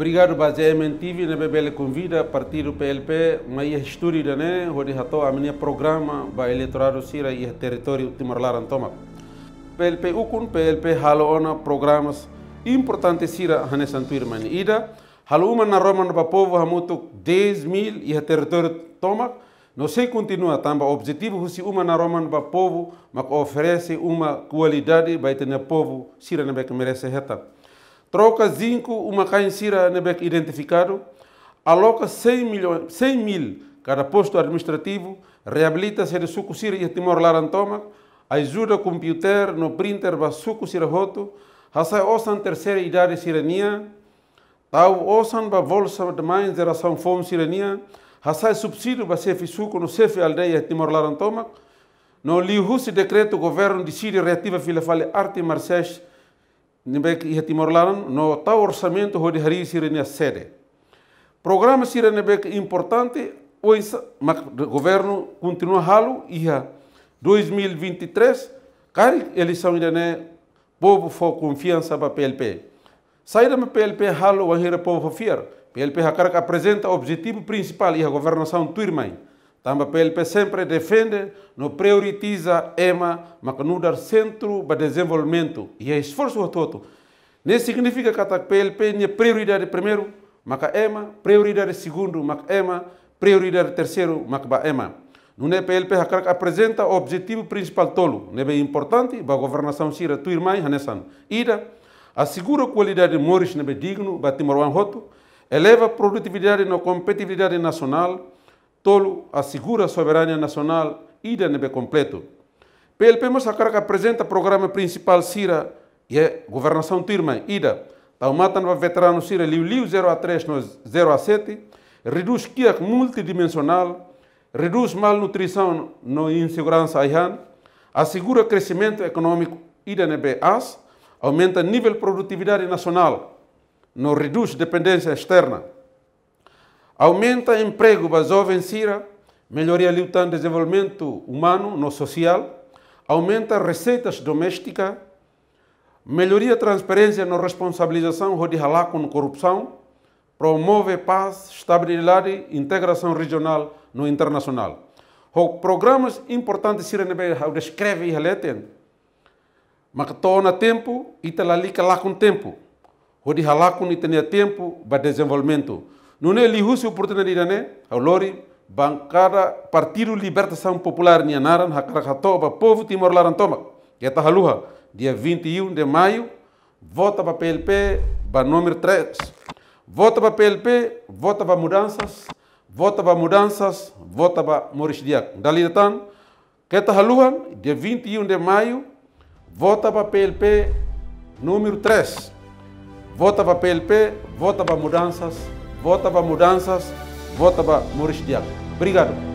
Obrigado, Bajem TV, na né, BBL convida partido PLP, uma história, é né, onde já a minha programa para eleitorado Sira e território Timor-Laran toma. PLP Ukun, PLP Haloona, programas importantes Sira, Hanesan Tuirman Ida, Haluma na Roma no povo, Hamuto 10 mil e território toma. Não sei continua também. O objetivo é uma na Roma para o povo, mas oferece uma qualidade para o povo, Sira, né, que merece retar troca zinco, uma caencira nebec identificado, aloca 100, milhões, 100 mil cada posto administrativo, reabilita se de sucusira e timor larantoma, ajuda computer no printer ba sucusira roto, hasa osan terceira idade sirenia, tau osan ba bolsa de mães geração fome sirenia, hasa subsídio ba sefi suco no sefi aldeia timor larantoma, no lihusi decreto governo de Síria reativa filafale arte marseche nibek iha Timor-Leste no tal orçamento ho de hari sirene sede. Programa sirene bek importante pois o governo continua halu iha 2023 cari eleição ainda né povo for confiança para PLP. Saída do PLP halu o povo fiar PLP ha apresenta o objetivo principal iha governação turma. Tamba PLP sempre defende, no prioritiza EMA, mas não dar centro para desenvolvimento. E é esforço todo. Não significa que a PLP é prioridade primeiro, mas a EMA, prioridade segundo, mas a EMA, prioridade terceiro, mas a EMA. No EPLP, a apresenta o objetivo principal tolo, não é importante para a governação sira tu irmã, Hanessan. Ida, assegura a qualidade de mores, não é digno, para Timor-Wan Roto, eleva a produtividade na competitividade nacional, tolo assegura a soberania nacional e da nebe completo. PLP mostra que apresenta o programa principal CIRA e a é governação turma IDA, Taumatan o veterano CIRA Liu Liu 0 a 3 no 0 a 7, reduz QIAC multidimensional, reduz malnutrição no insegurança AIHAN, assegura crescimento econômico IDA nebe AS, aumenta nível de produtividade nacional, no reduz dependência externa. Aumenta emprego para jovens Cira, melhoria ali o desenvolvimento humano, no social, aumenta receitas domésticas, melhoria transparência na responsabilização de ralar com corrupção, promove paz, estabilidade e integração regional no internacional. Os programas é importantes Cira Nebeira né, descreve e releten, mas que torna tempo e talalica lá com tempo, onde ralar com e tempo para desenvolvimento. Nune lihus oportunidade né? aulori bancada Partido Libertação Popular Nianaran Hakaratoba, povo Timor toma. que é Tahaluha, dia 21 de maio, vota para PLP, para número 3. Vota para PLP, vota para mudanças, vota para mudanças, vota para Maurice Diak. Dali Tan, que Dia vinte dia 21 de maio, vota para PLP, número 3. Vota para PLP, vota para mudanças, Vota para mudanças, vota para Maurício Diago. Obrigado.